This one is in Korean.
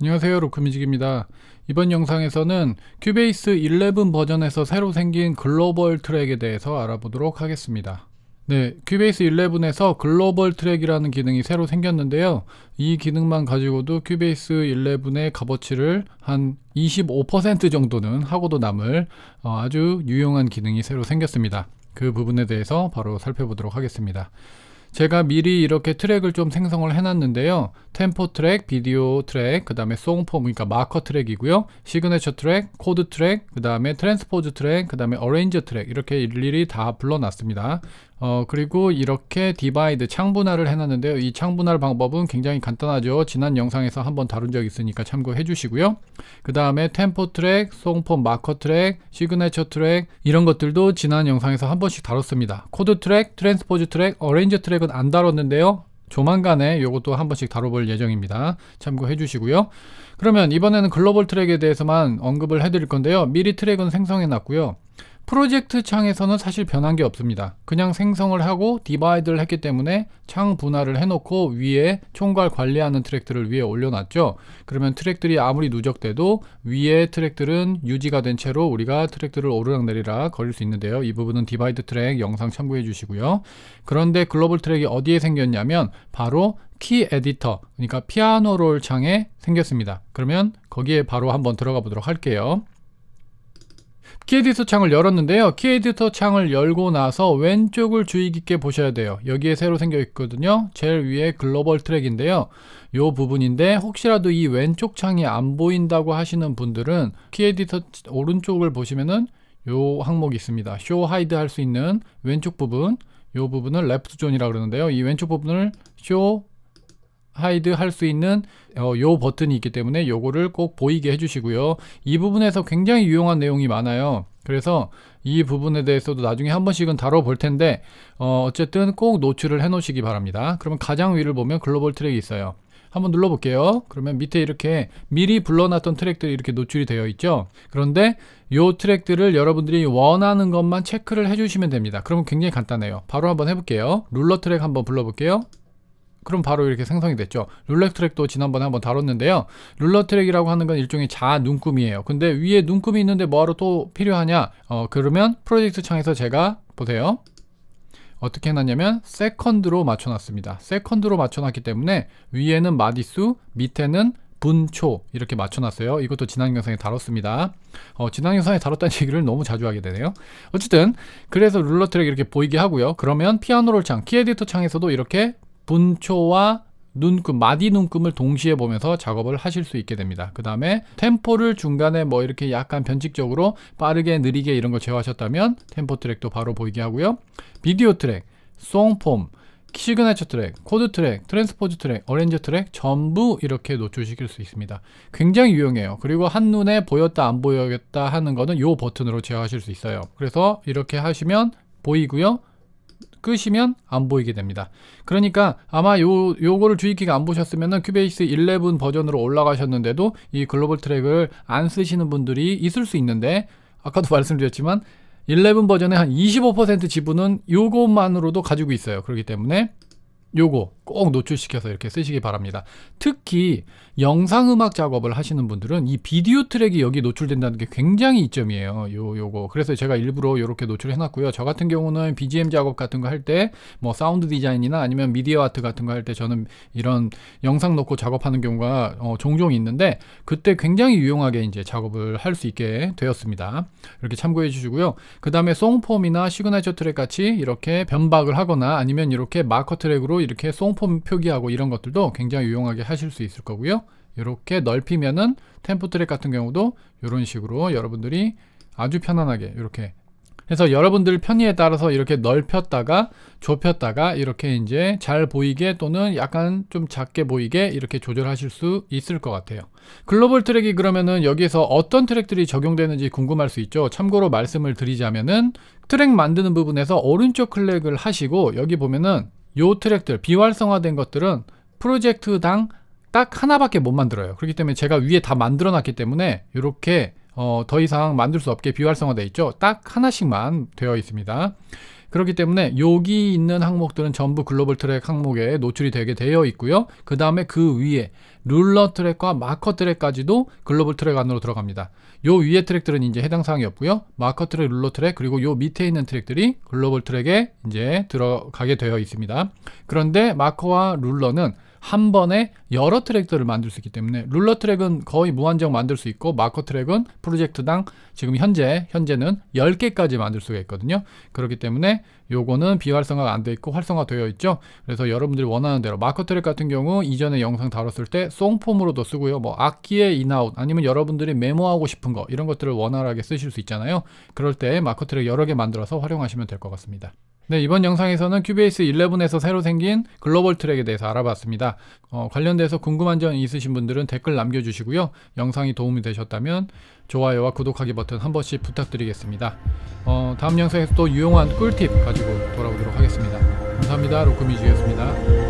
안녕하세요 로크뮤직입니다 이번 영상에서는 큐베이스 11 버전에서 새로 생긴 글로벌 트랙에 대해서 알아보도록 하겠습니다 네, 큐베이스 11에서 글로벌 트랙이라는 기능이 새로 생겼는데요 이 기능만 가지고도 큐베이스 11의 값어치를 한 25% 정도는 하고도 남을 어, 아주 유용한 기능이 새로 생겼습니다 그 부분에 대해서 바로 살펴보도록 하겠습니다 제가 미리 이렇게 트랙을 좀 생성을 해놨는데요. 템포 트랙, 비디오 트랙, 그 다음에 송폼, 그러니까 마커 트랙이고요. 시그네처 트랙, 코드 트랙, 그 다음에 트랜스포즈 트랙, 그 다음에 어레인저 트랙 이렇게 일일이 다 불러놨습니다. 어, 그리고 이렇게 디바이드 창분할을 해놨는데요. 이 창분할 방법은 굉장히 간단하죠. 지난 영상에서 한번 다룬 적 있으니까 참고해 주시고요. 그 다음에 템포 트랙, 송폼 마커 트랙, 시그네처 트랙 이런 것들도 지난 영상에서 한 번씩 다뤘습니다. 코드 트랙, 트랜스포즈 트랙, 어레인지 트랙은 안 다뤘는데요. 조만간에 이것도한 번씩 다뤄볼 예정입니다. 참고해 주시고요. 그러면 이번에는 글로벌 트랙에 대해서만 언급을 해드릴 건데요. 미리 트랙은 생성해 놨고요. 프로젝트 창에서는 사실 변한 게 없습니다. 그냥 생성을 하고 디바이드를 했기 때문에 창 분할을 해놓고 위에 총괄 관리하는 트랙들을 위에 올려놨죠. 그러면 트랙들이 아무리 누적돼도 위에 트랙들은 유지가 된 채로 우리가 트랙들을 오르락내리락 걸릴 수 있는데요. 이 부분은 디바이드 트랙 영상 참고해 주시고요. 그런데 글로벌 트랙이 어디에 생겼냐면 바로 키 에디터, 그러니까 피아노 롤 창에 생겼습니다. 그러면 거기에 바로 한번 들어가 보도록 할게요. 키 에디터 창을 열었는데요. 키 에디터 창을 열고 나서 왼쪽을 주의 깊게 보셔야 돼요. 여기에 새로 생겨 있거든요. 제일 위에 글로벌 트랙인데요. 요 부분인데 혹시라도 이 왼쪽 창이 안 보인다고 하시는 분들은 키 에디터 오른쪽을 보시면은 요 항목이 있습니다. 쇼 하이드 할 수 있는 왼쪽 부분 요 부분을 레프트 존이라고 그러는데요. 이 왼쪽 부분을 쇼 하이드 할 수 있는 어, 요 버튼이 있기 때문에 요거를 꼭 보이게 해주시고요. 이 부분에서 굉장히 유용한 내용이 많아요. 그래서 이 부분에 대해서도 나중에 한 번씩은 다뤄볼 텐데 어, 어쨌든 꼭 노출을 해 놓으시기 바랍니다. 그러면 가장 위를 보면 글로벌 트랙이 있어요. 한번 눌러볼게요. 그러면 밑에 이렇게 미리 불러놨던 트랙들이 이렇게 노출이 되어 있죠. 그런데 요 트랙들을 여러분들이 원하는 것만 체크를 해주시면 됩니다. 그러면 굉장히 간단해요. 바로 한번 해볼게요. 룰러 트랙 한번 불러볼게요. 그럼 바로 이렇게 생성이 됐죠. 룰러 트랙도 지난번에 한번 다뤘는데요. 룰러 트랙이라고 하는 건 일종의 자아 눈금이에요. 근데 위에 눈금이 있는데 뭐하러 또 필요하냐? 어, 그러면 프로젝트 창에서 제가 보세요. 어떻게 해놨냐면 세컨드로 맞춰놨습니다. 세컨드로 맞춰놨기 때문에 위에는 마디수, 밑에는 분초 이렇게 맞춰놨어요. 이것도 지난 영상에 다뤘습니다. 어, 지난 영상에 다뤘다는 얘기를 너무 자주 하게 되네요. 어쨌든 그래서 룰러 트랙 이렇게 보이게 하고요. 그러면 피아노롤 창, 키에디터 창에서도 이렇게 분초와 눈금, 마디 눈금을 동시에 보면서 작업을 하실 수 있게 됩니다. 그 다음에 템포를 중간에 뭐 이렇게 약간 변칙적으로 빠르게 느리게 이런 걸 제어하셨다면 템포 트랙도 바로 보이게 하고요. 비디오 트랙, 송폼, 시그네처 트랙, 코드 트랙, 트랜스포즈 트랙, 어렌지 트랙 전부 이렇게 노출시킬 수 있습니다. 굉장히 유용해요. 그리고 한눈에 보였다 안 보였다 하는 거는 이 버튼으로 제어하실 수 있어요. 그래서 이렇게 하시면 보이고요. 끄시면 안 보이게 됩니다. 그러니까 아마 요, 요거를 주의 깊게 안 보셨으면은 큐베이스 11 버전으로 올라가셨는데도 이 글로벌 트랙을 안 쓰시는 분들이 있을 수 있는데 아까도 말씀드렸지만 11 버전의 한 25% 지분은 요것만으로도 가지고 있어요. 그렇기 때문에 요거 꼭 노출시켜서 이렇게 쓰시기 바랍니다. 특히 영상음악 작업을 하시는 분들은 이 비디오 트랙이 여기 노출된다는 게 굉장히 이점이에요. 요, 요거. 그래서 제가 일부러 이렇게 노출해놨고요. 저 같은 경우는 BGM 작업 같은 거 할 때 뭐 사운드 디자인이나 아니면 미디어 아트 같은 거 할 때 저는 이런 영상 놓고 작업하는 경우가 어, 종종 있는데 그때 굉장히 유용하게 이제 작업을 할 수 있게 되었습니다. 이렇게 참고해 주시고요. 그 다음에 송폼이나 시그니처 트랙 같이 이렇게 변박을 하거나 아니면 이렇게 마커 트랙으로 이렇게 송폼 표기하고 이런 것들도 굉장히 유용하게 하실 수 있을 거고요. 이렇게 넓히면은 템포 트랙 같은 경우도 이런 식으로 여러분들이 아주 편안하게 이렇게 해서 여러분들 편의에 따라서 이렇게 넓혔다가 좁혔다가 이렇게 이제 잘 보이게 또는 약간 좀 작게 보이게 이렇게 조절하실 수 있을 것 같아요. 글로벌 트랙이 그러면은 여기에서 어떤 트랙들이 적용되는지 궁금할 수 있죠. 참고로 말씀을 드리자면은 트랙 만드는 부분에서 오른쪽 클릭을 하시고 여기 보면은 요 트랙들 비활성화된 것들은 프로젝트당 딱 하나밖에 못 만들어요 그렇기 때문에 제가 위에 다 만들어 놨기 때문에 이렇게 어, 더 이상 만들 수 없게 비활성화되어 있죠 딱 하나씩만 되어 있습니다 그렇기 때문에 여기 있는 항목들은 전부 글로벌 트랙 항목에 노출이 되게 되어 있고요. 그 다음에 그 위에 룰러 트랙과 마커 트랙까지도 글로벌 트랙 안으로 들어갑니다. 요 위에 트랙들은 이제 해당 사항이 없고요. 마커 트랙, 룰러 트랙 그리고 요 밑에 있는 트랙들이 글로벌 트랙에 이제 들어가게 되어 있습니다. 그런데 마커와 룰러는 한 번에 여러 트랙들을 만들 수 있기 때문에 룰러 트랙은 거의 무한정 만들 수 있고 마커 트랙은 프로젝트당 지금 현재 현재는 10개까지 만들 수가 있거든요. 그렇기 때문에 요거는 비활성화가 안 돼 있고 활성화 되어 있죠. 그래서 여러분들이 원하는 대로 마커 트랙 같은 경우 이전에 영상 다뤘을 때 송폼으로도 쓰고요. 뭐 악기의 인아웃 아니면 여러분들이 메모하고 싶은 거 이런 것들을 원활하게 쓰실 수 있잖아요. 그럴 때 마커 트랙 여러 개 만들어서 활용하시면 될 것 같습니다. 네, 이번 영상에서는 큐베이스 11에서 새로 생긴 글로벌 트랙에 대해서 알아봤습니다. 어, 관련돼서 궁금한 점 있으신 분들은 댓글 남겨주시고요. 영상이 도움이 되셨다면 좋아요와 구독하기 버튼 한 번씩 부탁드리겠습니다. 어, 다음 영상에서 또 유용한 꿀팁 가지고 돌아오도록 하겠습니다. 감사합니다. 로크뮤직이었습니다.